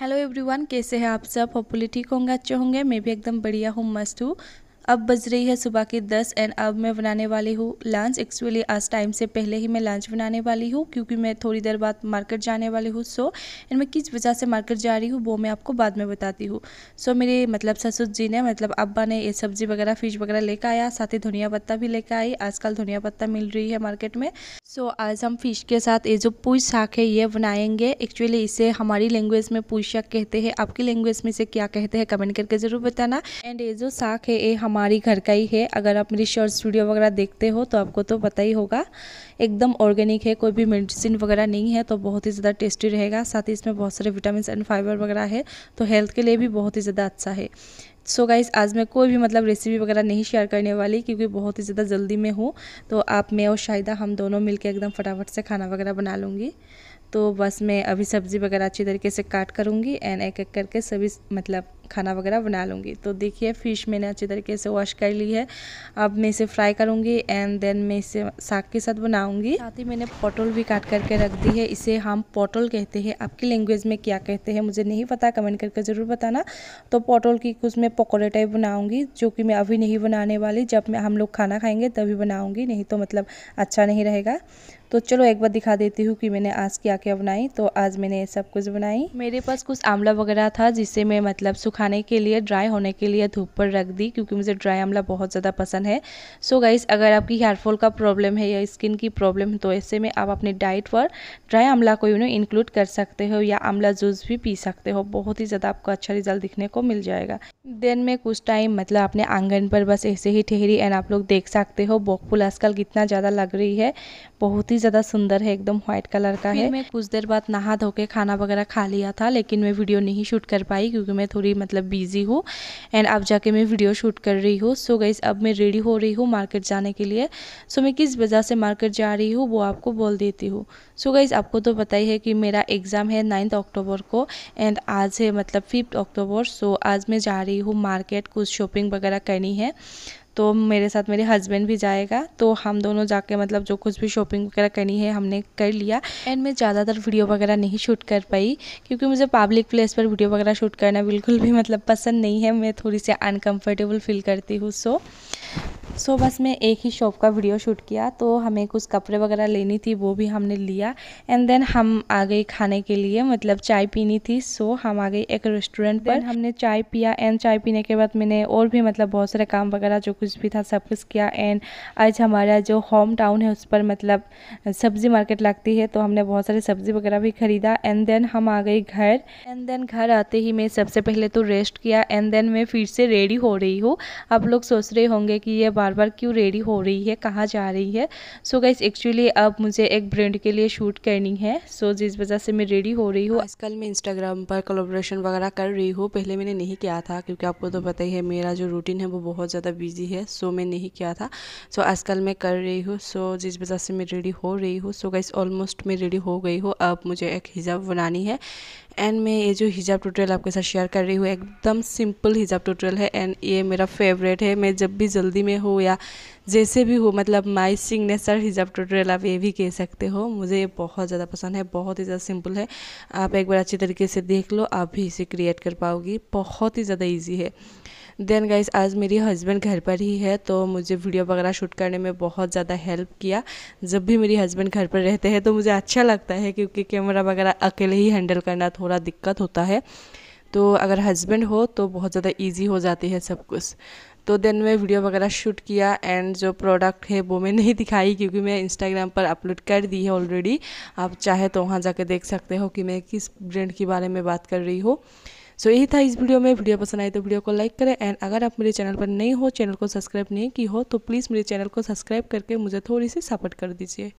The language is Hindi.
हेलो एवरीवन कैसे हैं आप सब होपली ठीक होंगे अच्छे होंगे मैं भी एकदम बढ़िया हूँ मस्त हूँ अब बज रही है सुबह की दस एंड अब मैं बनाने वाली हूँ लंच एक्चुअली आज टाइम से पहले ही मैं लंच बनाने वाली हूँ क्योंकि मैं थोड़ी देर बाद मार्केट जाने वाली हूँ सो एंड मैं किस वजह से मार्केट जा रही हूँ वो मैं आपको बाद में बताती हूँ सो मेरे मतलब ससुर जी ने मतलब अब्बा ने ये सब्ज़ी वगैरह फिश वगैरह लेकर आया साथ ही धनिया पत्ता भी लेकर आई आजकल धनिया पत्ता मिल रही है मार्केट में सो so, आज हम फ़िश के साथ ये जो पूछ शाक है ये बनाएंगे एक्चुअली इसे हमारी लैंग्वेज में पूछ शाक कहते हैं आपकी लैंग्वेज में इसे क्या कहते हैं कमेंट करके ज़रूर बताना एंड ये जो शाक है ये हमारी घर का ही है अगर आप मेरी शॉर्ट स्टूडियो वगैरह देखते हो तो आपको तो पता ही होगा एकदम ऑर्गेनिक है कोई भी मेडिसिन वगैरह नहीं है तो बहुत ही ज़्यादा टेस्टी रहेगा साथ ही इसमें बहुत सारे विटामिन एंड फाइबर वगैरह है तो हेल्थ के लिए भी बहुत ही ज़्यादा अच्छा है सो so गाइज़ आज मैं कोई भी मतलब रेसिपी वगैरह नहीं शेयर करने वाली क्योंकि बहुत ही ज़्यादा जल्दी में हूँ तो आप मैं और शाहिदा हम दोनों मिलकर एकदम फटाफट से खाना वगैरह बना लूँगी तो बस मैं अभी सब्ज़ी वगैरह अच्छी तरीके से काट करूँगी एंड एक एक करके सभी मतलब खाना वगैरह बना लूँगी तो देखिए फ़िश मैंने अच्छी तरीके से वॉश कर ली है अब मैं इसे फ्राई करूँगी एंड देन मैं इसे साग के साथ बनाऊँगी साथ ही मैंने पोटल भी काट करके रख दी है इसे हम पोटल कहते हैं आपकी लैंग्वेज में क्या कहते हैं मुझे नहीं पता कमेंट करके ज़रूर बताना तो पोटल की कुछ मैं पकौड़े टाइप बनाऊँगी जो कि मैं अभी नहीं बनाने वाली जब हम लोग खाना खाएँगे तभी बनाऊँगी नहीं तो मतलब अच्छा नहीं रहेगा तो चलो एक बार दिखा देती हूँ कि मैंने आज क्या क्या बनाई तो आज मैंने सब कुछ बनाई मेरे पास कुछ आंवला वगैरह था जिसे मैं मतलब सुखा सुखाने के लिए ड्राई होने के लिए धूप पर रख दी क्योंकि मुझे ड्राई आमला बहुत ज़्यादा पसंद है सो so गाइस अगर आपकी हेयरफॉल का प्रॉब्लम है या स्किन की प्रॉब्लम है तो ऐसे में आप अपनी डाइट पर ड्राई आमला को यू नो इंक्लूड कर सकते हो या आमला जूस भी पी सकते हो बहुत ही ज़्यादा आपको अच्छा रिजल्ट दिखने को मिल जाएगा देन में कुछ टाइम मतलब अपने आंगन पर बस ऐसे ही ठहरी एंड आप लोग देख सकते हो बॉकफुल आजकल कितना ज़्यादा लग रही है बहुत ही ज़्यादा सुंदर है एकदम व्हाइट कलर का है मैं कुछ देर बाद नहा धो के खाना वगैरह खा लिया था लेकिन मैं वीडियो नहीं शूट कर पाई क्योंकि मैं थोड़ी मतलब बिज़ी हूँ एंड अब जाके मैं वीडियो शूट कर रही हूँ सो गई अब मैं रेडी हो रही हूँ मार्केट जाने के लिए सो so, मैं किस वजह से मार्केट जा रही हूँ वो आपको बोल देती हूँ सो गई आपको तो पता ही है कि मेरा एग्ज़ाम है नाइन्थ अक्टूबर को एंड आज है मतलब फिफ्थ अक्टूबर सो आज मैं जा रही हूँ मार्केट कुछ शॉपिंग वगैरह करनी है तो मेरे साथ मेरे हस्बैंड भी जाएगा तो हम दोनों जाके मतलब जो कुछ भी शॉपिंग वगैरह करनी है हमने कर लिया एंड मैं ज़्यादातर वीडियो वगैरह नहीं शूट कर पाई क्योंकि मुझे पब्लिक प्लेस पर वीडियो वगैरह शूट करना बिल्कुल भी मतलब पसंद नहीं है मैं थोड़ी सी अनकम्फर्टेबल फील करती हूँ सो सो so, बस मैं एक ही शॉप का वीडियो शूट किया तो हमें कुछ कपड़े वगैरह लेनी थी वो भी हमने लिया एंड देन हम आ गए खाने के लिए मतलब चाय पीनी थी सो so, हम आ गए एक रेस्टोरेंट पर हमने चाय पिया एंड चाय पीने के बाद मैंने और भी मतलब बहुत सारे काम वगैरह जो कुछ भी था सब कुछ किया एंड आज हमारा जो होम टाउन है उस पर मतलब सब्ज़ी मार्केट लगती है तो हमने बहुत सारी सब्ज़ी वगैरह भी ख़रीदा एंड देन हम आ गए घर एंड देन घर आते ही मैं सबसे पहले तो रेस्ट किया एंड देन मैं फिर से रेडी हो रही हूँ आप लोग सोच रहे होंगे कि ये बात बार बार क्यों रेडी हो रही है कहाँ जा रही है सो गाइस एक्चुअली अब मुझे एक ब्रांड के लिए शूट करनी है सो जिस वजह से मैं रेडी हो रही हूँ आजकल मैं इंस्टाग्राम पर कोलोब्रेशन वगैरह कर रही हूँ पहले मैंने नहीं किया था क्योंकि आपको तो पता ही है मेरा जो रूटीन है वो बहुत ज़्यादा बिजी है सो मैं नहीं किया था सो आजकल मैं कर रही हूँ सो जिस वजह से मैं रेडी हो रही हूँ सो गाइस ऑलमोस्ट मैं रेडी हो गई हूँ अब मुझे एक हिजाब बनानी है एंड मैं ये जो हिजाब ट्यूटोरियल आपके साथ शेयर कर रही हूँ एकदम सिंपल हिजाब ट्यूटोरियल है एंड ये मेरा फेवरेट है मैं जब भी जल्दी में हो या जैसे भी हो मतलब माई सिग्नेचर हिजाब ट्यूटोरियल आप ये भी कह सकते हो मुझे ये बहुत ज़्यादा पसंद है बहुत ही ज़्यादा सिंपल है आप एक बार अच्छी तरीके से देख लो आप भी इसे क्रिएट कर पाओगी बहुत ही ज़्यादा ईजी है देन गाइज आज मेरी हस्बैंड घर पर ही है तो मुझे वीडियो वगैरह शूट करने में बहुत ज़्यादा हेल्प किया जब भी मेरी हस्बैंड घर पर रहते हैं तो मुझे अच्छा लगता है क्योंकि कैमरा वगैरह अकेले ही हैंडल करना थोड़ा दिक्कत होता है तो अगर हस्बैंड हो तो बहुत ज़्यादा ईजी हो जाती है सब कुछ तो देन मैं वीडियो वगैरह शूट किया एंड जो प्रोडक्ट है वो मैं नहीं दिखाई क्योंकि मैं इंस्टाग्राम पर अपलोड कर दी है ऑलरेडी आप चाहे तो वहाँ जाके देख सकते हो कि मैं किस ब्रांड के बारे में बात कर रही हूँ सो यही था इस वीडियो में वीडियो पसंद आए तो वीडियो को लाइक करें एंड अगर आप मेरे चैनल पर नहीं हो चैनल को सब्सक्राइब नहीं की हो तो प्लीज़ मेरे चैनल को सब्सक्राइब करके मुझे थोड़ी सी सपोर्ट कर दीजिए